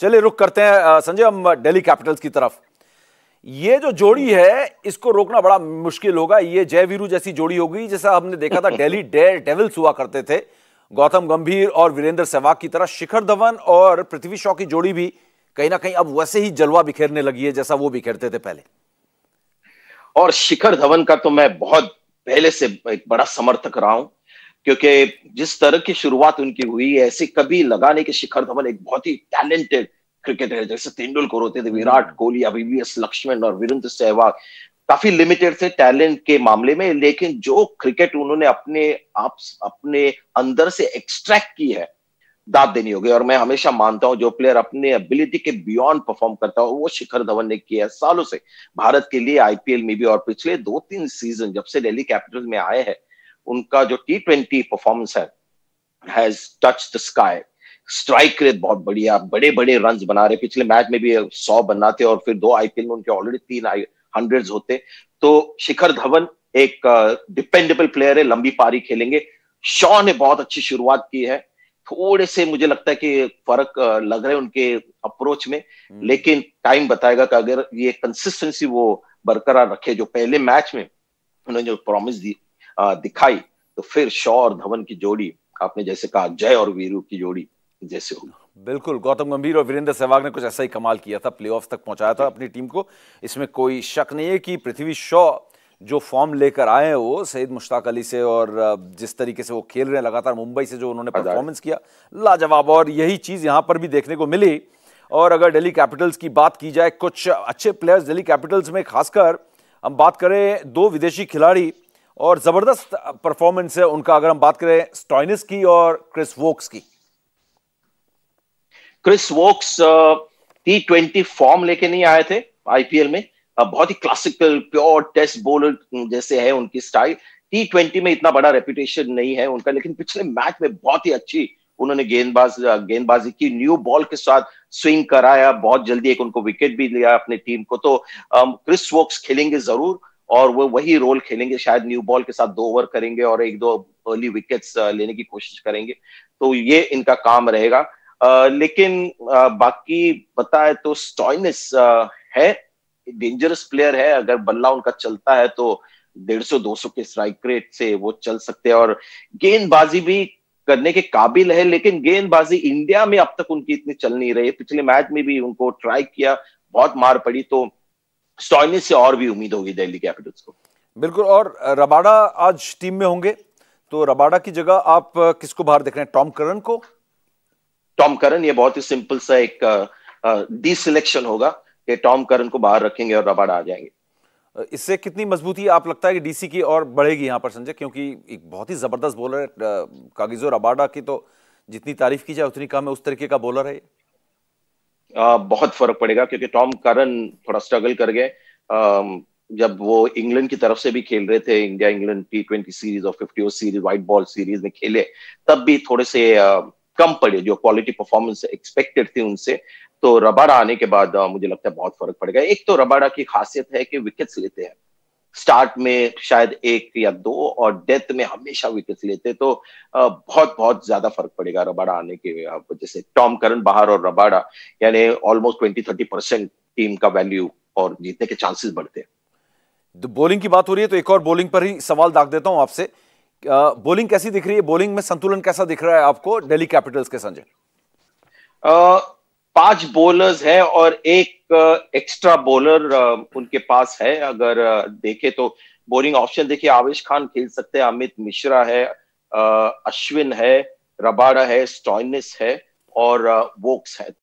चलिए रुक करते हैं संजय हम दिल्ली कैपिटल्स की तरफ ये जो जोड़ी है इसको रोकना बड़ा मुश्किल होगा ये जय वीरू जैसी जोड़ी होगी जैसा हमने देखा था डेली डेयर डेविल्स हुआ करते थे गौतम गंभीर और वीरेंद्र सहवाग की तरह शिखर धवन और पृथ्वी शॉ की जोड़ी भी कहीं ना कहीं अब वैसे ही जलवा बिखेरने लगी है जैसा वो बिखेरते थे पहले और शिखर धवन का तो मैं बहुत पहले से एक बड़ा समर्थक रहा हूं क्योंकि जिस तरह की शुरुआत उनकी हुई ऐसे कभी लगा नहीं कि शिखर धवन एक बहुत ही टैलेंटेड क्रिकेटर है जैसे तेंदुलकर होते थे विराट हम्म। कोहली अभी भी एस लक्ष्मण और वीरेंद्र सहवाग काफी लिमिटेड थे टैलेंट के मामले में लेकिन जो क्रिकेट उन्होंने अपने आप अपने अंदर से एक्सट्रैक्ट की है दाद देनी होगी और मैं हमेशा मानता हूं जो प्लेयर अपने एबिलिटी के बियॉन्ड परफॉर्म करता हो वो शिखर धवन ने किया है सालों से भारत के लिए आईपीएल में भी और पिछले दो तीन सीजन जब से दिल्ली कैपिटल में आए हैं उनका जो टी ट्वेंटी परफॉर्मेंस है has touch the sky strike rate बहुत बढ़िया बड़े बड़े रन बना रहे पिछले मैच में भी सौ बनाते और फिर दो आईपीएल में उनके ऑलरेडी तीन हंड्रेड होते तो शिखर धवन एक डिपेंडेबल प्लेयर है लंबी पारी खेलेंगे शॉ ने बहुत अच्छी शुरुआत की है थोड़े से मुझे लगता है कि फर्क लग रहे हैं उनके अप्रोच में हम्म। लेकिन टाइम बताएगा कि अगर ये कंसिस्टेंसी वो बरकरार रखे जो पहले मैच में उन्होंने जो प्रॉमिस दी दिखाई तो फिर शौ और धवन की जोड़ी आपने जैसे कहा जय और वीरू की जोड़ी जैसे होगी बिल्कुल गौतम गंभीर और वीरेंद्र सहवाग ने कुछ ऐसा ही कमाल किया था प्ले तक पहुंचाया था अपनी टीम को इसमें कोई शक नहीं है कि पृथ्वी शॉ जो फॉर्म लेकर आए हैं वो सईद मुश्ताक अली से और जिस तरीके से वो खेल रहे हैं लगातार मुंबई से जो उन्होंने परफॉर्मेंस किया लाजवाब और यही चीज़ यहाँ पर भी देखने को मिली और अगर दिल्ली कैपिटल्स की बात की जाए कुछ अच्छे प्लेयर्स दिल्ली कैपिटल्स में खासकर हम बात करें दो विदेशी खिलाड़ी और ज़बरदस्त परफॉर्मेंस है उनका अगर हम बात करें स्टॉइनिस की और क्रिस वोक्स की Chris Woakes T twenty form लेके नहीं आए थे आईपीएल में uh, बहुत ही क्लासिकल प्योर टेस्ट बोलर जैसे है उनकी स्टाइल टी ट्वेंटी में इतना बड़ा रेपुटेशन नहीं है उनका लेकिन पिछले मैच में बहुत ही अच्छी उन्होंने गेंदबाज uh, गेंदबाजी की न्यू बॉल के साथ स्विंग कराया बहुत जल्दी एक उनको विकेट भी लिया अपनी टीम को तो क्रिस um, वोक्स खेलेंगे जरूर और वो वही रोल खेलेंगे शायद न्यू बॉल के साथ दो ओवर करेंगे और एक दो अर्ली विकेट्स uh, लेने की कोशिश करेंगे तो ये इनका काम रहेगा uh, लेकिन uh, बाकी बताए तो स्टॉइनिस है डेंजरस प्लेयर है अगर बल्ला उनका चलता है तो डेढ़ सौ दो सौ के स्ट्राइक रेट से वो चल सकते हैं और गेंदबाजी भी करने के काबिल है लेकिन गेंदबाजी इंडिया में अब तक उनकी इतनी चल नहीं रही पिछले मैच में भी उनको ट्राई किया बहुत मार पड़ी तो स्टॉइनिस से और भी उम्मीद होगी दिल्ली कैपिटल्स को बिल्कुल और रबाडा आज टीम में होंगे तो रबाडा की जगह आप किसको बाहर देख रहे हैं टॉम करन को टॉम करन ये बहुत ही सिंपल सा एक डी सिलेक्शन होगा कि टॉम करन को बाहर रखेंगे और रबाडा आ जाएंगे इससे कितनी मजबूती आप लगता है कि डीसी की और बढ़ेगी यहाँ पर संजय क्योंकि एक बहुत ही जबरदस्त बॉलर है कागिजो रबाडा की तो जितनी तारीफ की जाए उतनी कम है उस तरीके का बॉलर है बहुत फर्क पड़ेगा क्योंकि टॉम करन थोड़ा स्ट्रगल कर गए जब वो इंग्लैंड की तरफ से भी खेल रहे थे India England T twenty series और fifty series white ball series में खेले तब भी थोड़े से कम पड़े जो क्वालिटी परफॉर्मेंस एक्सपेक्टेड थी उनसे तो रबाडा आने के बाद मुझे लगता है बहुत फर्क पड़ेगा एक तो रबाडा की खासियत है कि विकेट्स लेते हैं स्टार्ट में शायद एक या दो और डेथ में हमेशा विकेट लेते तो बहुत बहुत ज्यादा फर्क पड़ेगा रबाडा आने के वजह से टॉम करन बाहर और रबाडा यानी almost twenty thirty percent team का वैल्यू और जीतने के चांसेस बढ़ते हैं बॉलिंग तो की बात हो रही है तो एक और बॉलिंग पर ही सवाल दाग देता हूं आपसे बॉलिंग कैसी दिख रही है बॉलिंग में संतुलन कैसा दिख रहा है आपको दिल्ली कैपिटल्स के संजय पांच बोलर्स हैं और एक एक्स्ट्रा uh, बोलर uh, उनके पास है अगर uh, देखे तो बोलिंग ऑप्शन देखिए आवेश खान खेल सकते हैं अमित मिश्रा है अश्विन है रबाड़ा है स्टॉइनिस है और वोक्स है